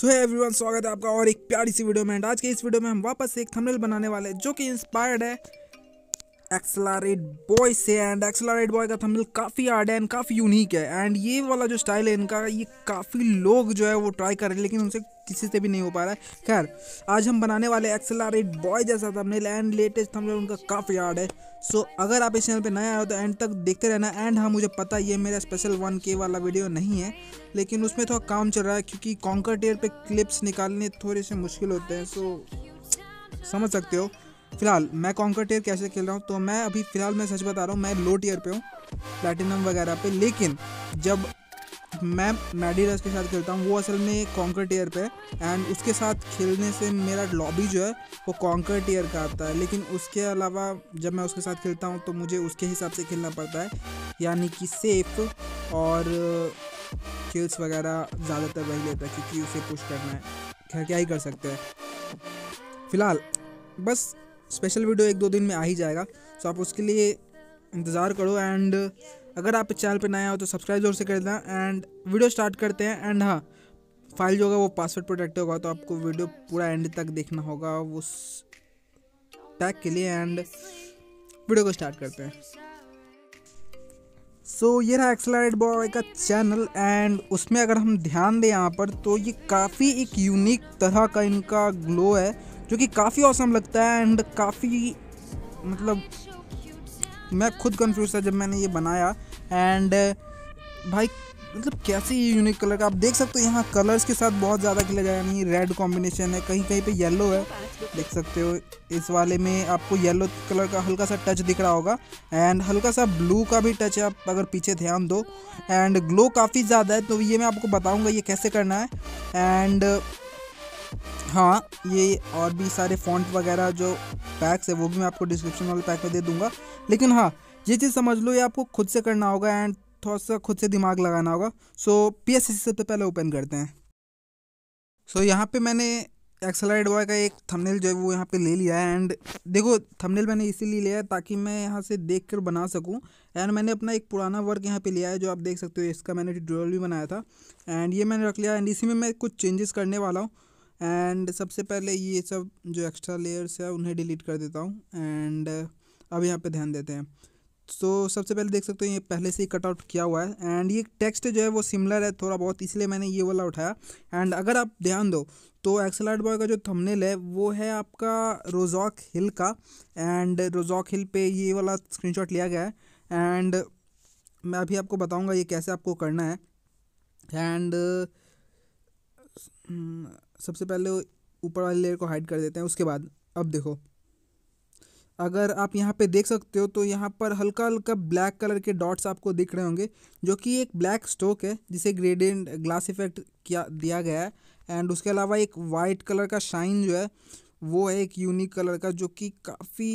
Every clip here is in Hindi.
सो है एवरीवन स्वागत है आपका और एक प्यारी सी वीडियो में एंड आज के इस वीडियो में हम वापस एक थंबनेल बनाने वाले हैं जो कि इंस्पायर्ड है एक्सलारेट बॉय से एंड एक्सलारेट बॉय का थंबनेल काफ़ी हार्ड है एंड काफ़ी यूनिक है एंड ये वाला जो स्टाइल है इनका ये काफ़ी लोग जो है वो ट्राई कर रहे हैं लेकिन उनसे किसी से भी नहीं हो पा रहा है खैर आज हम बनाने वाले एक्सलारेट बॉय जैसा थंबनेल एंड लेटेस्ट थंबनेल उनका काफ़ी हार्ड है सो so, अगर आप इस चैनल पर नए आए हो तो एंड तक देखते रहना एंड हाँ मुझे पता ये मेरा स्पेशल वन के वाला वीडियो नहीं है लेकिन उसमें थोड़ा काम चल रहा है क्योंकि कॉन्कर टेयर पर क्लिप्स निकालने थोड़े से मुश्किल होते हैं सो so, समझ सकते हो फिलहाल मैं कॉन्कर टेयर कैसे खेल रहा हूँ तो मैं अभी फ़िलहाल मैं सच बता रहा हूँ मैं लो टीयर पे हूँ प्लेटिनम वगैरह पे लेकिन जब मैं मैडी रस के साथ खेलता हूँ वो असल में कॉन्कर टीयर पे एंड उसके साथ खेलने से मेरा लॉबी जो है वो कॉन्कर टीयर का आता है लेकिन उसके अलावा जब मैं उसके साथ खेलता हूँ तो मुझे उसके हिसाब से खेलना पड़ता है यानी कि सेफ और किल्स वगैरह ज़्यादातर वही लेता है क्योंकि उसे पुश करना है खैर क्या ही कर सकते हैं फिलहाल बस स्पेशल वीडियो एक दो दिन में आ ही जाएगा सो आप उसके लिए इंतज़ार करो एंड अगर आप चैनल पर नया हो तो सब्सक्राइब ज़ोर से कर देना एंड वीडियो स्टार्ट करते हैं एंड हाँ फाइल जो होगा वो पासवर्ड प्रोटेक्ट होगा तो आपको वीडियो पूरा एंड तक देखना होगा उस टैग के लिए एंड वीडियो को स्टार्ट करते हैं सो so, ये रहा एक्सलाइट बॉय का चैनल एंड उसमें अगर हम ध्यान दें यहाँ पर तो ये काफ़ी एक यूनिक तरह का इनका ग्लो है जो कि काफ़ी औसम लगता है एंड काफ़ी मतलब मैं खुद कंफ्यूज था जब मैंने ये बनाया एंड भाई मतलब कैसे ये यूनिक कलर का आप देख सकते हो यहाँ कलर्स के साथ बहुत ज़्यादा खेला गया यानी रेड कॉम्बिनेशन है कहीं कहीं पे येलो है देख सकते हो इस वाले में आपको येलो कलर का हल्का सा टच दिख रहा होगा एंड हल्का सा ब्लू का भी टच है आप अगर पीछे ध्यान दो एंड ग्लो काफ़ी ज़्यादा है तो ये मैं आपको बताऊँगा ये कैसे करना है एंड हाँ ये और भी सारे फॉन्ट वगैरह जो पैक्स है वो भी मैं आपको डिस्क्रिप्शन वाले पैक में दे दूंगा लेकिन हाँ ये चीज़ समझ लो ये आपको खुद से करना होगा एंड थोड़ा सा खुद से दिमाग लगाना होगा सो पी एस सी सबसे पहले ओपन करते हैं सो so, यहाँ पे मैंने एक्सलाइड बॉय का एक थंबनेल जो है वो यहाँ पे ले लिया है एंड देखो थंबनेल मैंने इसीलिए लिया है ताकि मैं यहाँ से देख कर बना सकूँ एंड मैंने अपना एक पुराना वर्क यहाँ पे लिया है जो आप देख सकते हो इसका मैंने ट्यूटोरियल भी बनाया था एंड ये मैंने रख लिया एंड इसी में मैं कुछ चेंजेस करने वाला हूँ एंड सबसे पहले ये सब जो एक्स्ट्रा लेयर्स है उन्हें डिलीट कर देता हूँ एंड uh, अब यहाँ पे ध्यान देते हैं सो so, सबसे पहले देख सकते हो ये पहले से ही कट आउट किया हुआ है एंड ये टेक्स्ट जो है वो सिमिलर है थोड़ा बहुत इसलिए मैंने ये वाला उठाया एंड अगर आप ध्यान दो तो एक्सल आर्ट बॉय का जो थंबनेल है वो है आपका रोजॉक हिल का एंड रोजॉक हिल पे ये वाला स्क्रीनशॉट लिया गया है एंड मैं अभी आपको बताऊँगा ये कैसे आपको करना है एंड uh, हम्म, सबसे पहले ऊपर वाली लेयर को हाइड कर देते हैं उसके बाद अब देखो अगर आप यहाँ पे देख सकते हो तो यहाँ पर हल्का हल्का ब्लैक कलर के डॉट्स आपको दिख रहे होंगे जो कि एक ब्लैक स्टोक है जिसे ग्रेडेंट ग्लास इफेक्ट किया दिया गया है एंड उसके अलावा एक वाइट कलर का शाइन जो है वो है एक यूनिक कलर का जो कि काफ़ी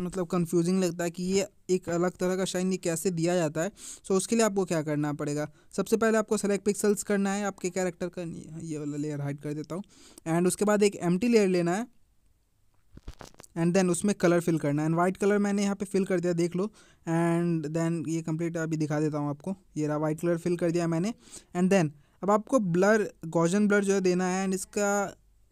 मतलब कंफ्यूजिंग लगता है कि ये एक अलग तरह का शाइन ये कैसे दिया जाता है सो उसके लिए आपको क्या करना पड़ेगा सबसे पहले आपको सेलेक्ट पिक्सल्स करना है आपके कैरेक्टर का हाँ, ये वाला लेयर हाइड कर देता हूँ एंड उसके बाद एक एम लेयर लेना है एंड देन उसमें कलर फिल करना है एंड वाइट कलर मैंने यहाँ पे फिल कर दिया देख लो एंड देन ये कंप्लीट अभी दिखा देता हूँ आपको ये रहा वाइट कलर फिल कर दिया मैंने एंड देन अब आपको ब्लर गॉजन ब्लर जो है देना है एंड इसका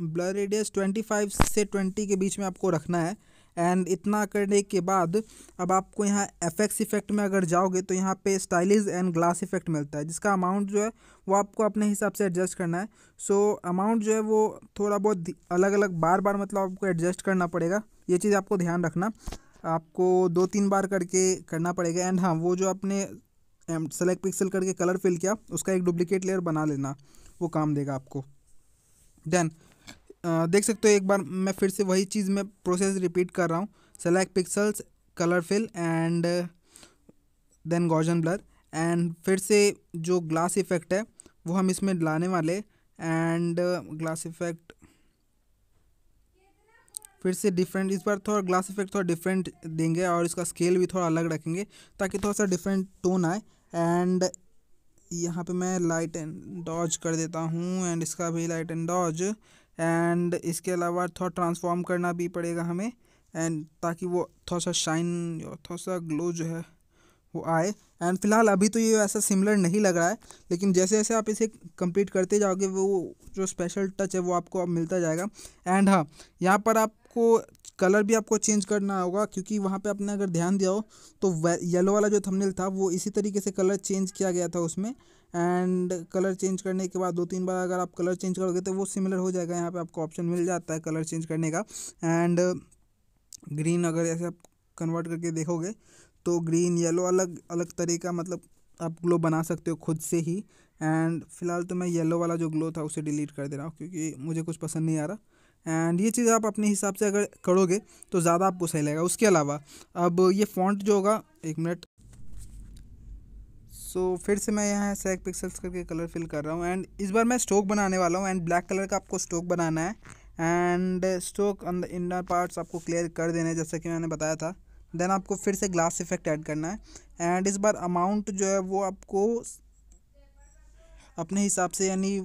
ब्लर रेडियस 25 से 20 के बीच में आपको रखना है एंड इतना करने के बाद अब आपको यहाँ एफेक्ट्स इफेक्ट में अगर जाओगे तो यहाँ पे स्टाइलिज एंड ग्लास इफेक्ट मिलता है जिसका अमाउंट जो है वो आपको अपने हिसाब से एडजस्ट करना है सो so, अमाउंट जो है वो थोड़ा बहुत अलग अलग बार बार मतलब आपको एडजस्ट करना पड़ेगा ये चीज़ आपको ध्यान रखना आपको दो तीन बार करके करना पड़ेगा एंड हाँ वो जो आपने सेलेक्ट पिक्सल करके कलर फिल किया उसका एक डुप्लीकेट लेयर बना लेना वो काम देगा आपको देन देख सकते हो एक बार मैं फिर से वही चीज़ में प्रोसेस रिपीट कर रहा हूँ select pixels colour fill and then Gaussian blur and फिर से जो ग्लास इफेक्ट है वो हम इसमें लाने वाले एंड ग्लास इफेक्ट फिर से डिफरेंट इस बार थोड़ा ग्लास इफेक्ट थोड़ा डिफरेंट देंगे और इसका स्केल भी थोड़ा अलग रखेंगे ताकि थोड़ा सा डिफरेंट टोन आए एंड यहाँ पे मैं लाइट एंड डॉज कर देता हूँ एंड इसका भी लाइट एंड डॉज एंड इसके अलावा थोड़ा ट्रांसफॉर्म करना भी पड़ेगा हमें एंड ताकि वो थोड़ा सा शाइन थोड़ा सा ग्लो जो है वो आए एंड फिलहाल अभी तो ये ऐसा सिमिलर नहीं लग रहा है लेकिन जैसे जैसे आप इसे कंप्लीट करते जाओगे वो जो स्पेशल टच है वो आपको अब मिलता जाएगा एंड हाँ यहाँ पर आपको कलर भी आपको चेंज करना होगा क्योंकि वहाँ पे आपने अगर ध्यान दिया हो तो येलो वाला जो थंबनेल था वो इसी तरीके से कलर चेंज किया गया था उसमें एंड कलर चेंज करने के बाद दो तीन बार अगर आप कलर चेंज करोगे तो वो सिमिलर हो जाएगा यहाँ पे आपको ऑप्शन मिल जाता है कलर चेंज करने का एंड ग्रीन अगर ऐसे आप कन्वर्ट करके देखोगे तो ग्रीन येलो अलग अलग तरह का मतलब आप ग्लो बना सकते हो खुद से ही एंड फिलहाल तो मैं येलो वाला जो ग्लो था उसे डिलीट कर दे रहा हूँ क्योंकि मुझे कुछ पसंद नहीं आ रहा एंड ये चीज़ आप अपने हिसाब से अगर करोगे तो ज़्यादा आपको सही लगेगा उसके अलावा अब ये फॉन्ट जो होगा एक मिनट सो so, फिर से मैं यहाँ सेक पिक्सल्स करके कलर फिल कर रहा हूँ एंड इस बार मैं स्टोक बनाने वाला हूँ एंड ब्लैक कलर का आपको स्टोक बनाना है and stroke on the inner parts आपको क्लियर कर देने जैसा कि मैंने बताया था देन आपको फिर से ग्लास इफेक्ट ऐड करना है एंड इस बार अमाउंट जो है वो आपको अपने हिसाब से यानी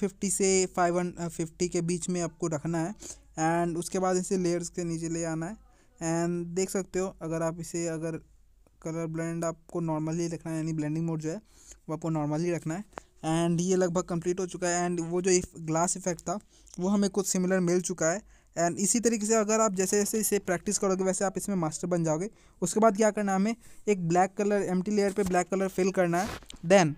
फिफ्टी से फिफ्टी के बीच में आपको रखना है एंड उसके बाद इसे लेयर्स के नीचे ले आना है एंड देख सकते हो अगर आप इसे अगर कलर ब्लेंड आपको नॉर्मली रखना है यानी ब्लेंडिंग मोड जो है वो आपको नॉर्मली रखना है एंड ये लगभग कंप्लीट हो चुका है एंड वो जो ग्लास इफेक्ट था वो हमें कुछ सिमिलर मिल चुका है एंड इसी तरीके से अगर आप जैसे जैसे इसे प्रैक्टिस करोगे वैसे आप इसमें मास्टर बन जाओगे उसके बाद क्या करना है हमें एक ब्लैक कलर एम लेयर पर ब्लैक कलर फिल करना है देन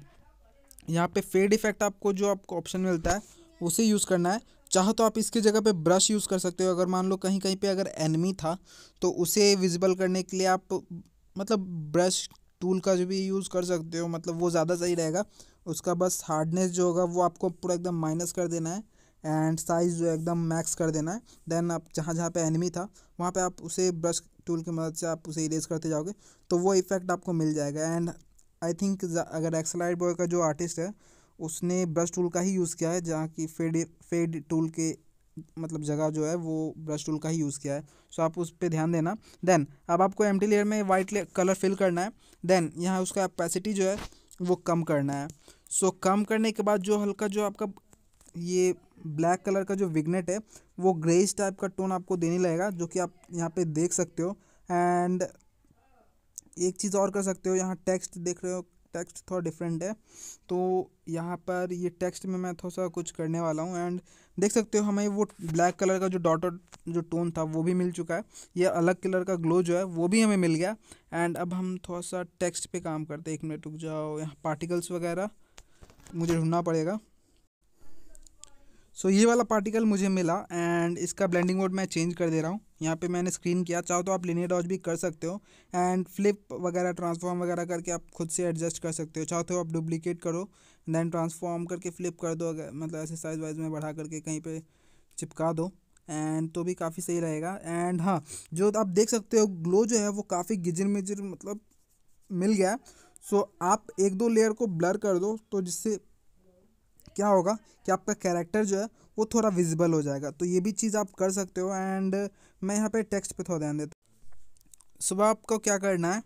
यहाँ पे फेड इफेक्ट आपको जो आपको ऑप्शन मिलता है उसे यूज़ करना है चाहो तो आप इसकी जगह पे ब्रश यूज़ कर सकते हो अगर मान लो कहीं कहीं पे अगर एनमी था तो उसे विजिबल करने के लिए आप मतलब ब्रश टूल का जो भी यूज़ कर सकते हो मतलब वो ज़्यादा सही रहेगा उसका बस हार्डनेस जो होगा वो आपको पूरा एकदम माइनस कर देना है एंड साइज़ जो एकदम मैक्स कर देना है देन आप जहाँ जहाँ पे एनिमी था वहाँ पे आप उसे ब्रश टूल की मदद से आप उसे इरेज करते जाओगे तो वो इफेक्ट आपको मिल जाएगा एंड आई थिंक अगर एक्सलाइट बॉय का जो आर्टिस्ट है उसने ब्रश टूल का ही यूज़ किया है जहाँ की फेड फेड टूल के मतलब जगह जो है वो ब्रश टूल का ही यूज़ किया है सो आप उस पर ध्यान देना देन अब आपको एम लेयर में वाइट कलर फिल करना है देन यहाँ उसका अपेसिटी जो है वो कम करना है सो so, कम करने के बाद जो हल्का जो आपका ये ब्लैक कलर का जो विग्नेट है वो ग्रेज टाइप का टोन आपको देने लगेगा जो कि आप यहाँ पे देख सकते हो एंड एक चीज़ और कर सकते हो यहाँ टेक्स्ट देख रहे हो टेक्स्ट थोड़ा डिफरेंट है तो यहाँ पर ये टेक्स्ट में मैं थोड़ा सा कुछ करने वाला हूँ एंड देख सकते हो हमें वो ब्लैक कलर का जो डॉटर जो टोन था वो भी मिल चुका है ये अलग कलर का ग्लो जो है वो भी हमें मिल गया एंड अब हम थोड़ा सा टेक्स्ट पे काम करते हैं एक मिनट रुक जाओ यहाँ पार्टिकल्स वगैरह मुझे ढूंढना पड़ेगा सो so, ये वाला पार्टिकल मुझे मिला एंड इसका ब्लेंडिंग मोड मैं चेंज कर दे रहा हूँ यहाँ पे मैंने स्क्रीन किया चाहो तो आप लिनियर डॉज भी कर सकते हो एंड फ्लिप वगैरह ट्रांसफॉर्म वगैरह करके आप खुद से एडजस्ट कर सकते हो चाहो तो आप डुप्लीकेट करो देन ट्रांसफॉर्म करके फ्लिप कर दो अगर मतलब ऐसे साइज वाइज में बढ़ा करके कहीं पर चिपका दो एंड तो भी काफ़ी सही रहेगा एंड हाँ जो आप देख सकते हो ग्लो जो है वो काफ़ी गिजर मिजर मतलब मिल गया सो so, आप एक दो लेयर को ब्लर कर दो तो जिससे क्या होगा कि आपका कैरेक्टर जो है वो थोड़ा विजिबल हो जाएगा तो ये भी चीज़ आप कर सकते हो एंड मैं यहाँ पे टेक्स्ट पे थोड़ा ध्यान देता हूँ सुबह आपको क्या करना है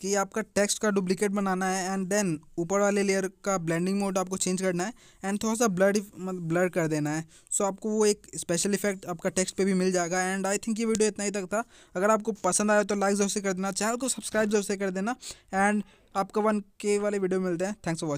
कि आपका टेक्स्ट का डुप्लीकेट बनाना है एंड देन ऊपर वाले लेयर का ब्लेंडिंग मोड आपको चेंज करना है एंड थोड़ा सा ब्लड मतलब ब्लर कर देना है सो so, आपको वो एक स्पेशल इफेक्ट आपका टेक्स्ट पे भी मिल जाएगा एंड आई थिंक ये वीडियो इतना ही तक था अगर आपको पसंद आया तो लाइक जरूर से कर देना चैनल को सब्सक्राइब जरूर से कर देना एंड आपका वन के वाले वीडियो मिलते हैं थैंक्स फॉर वॉचिंग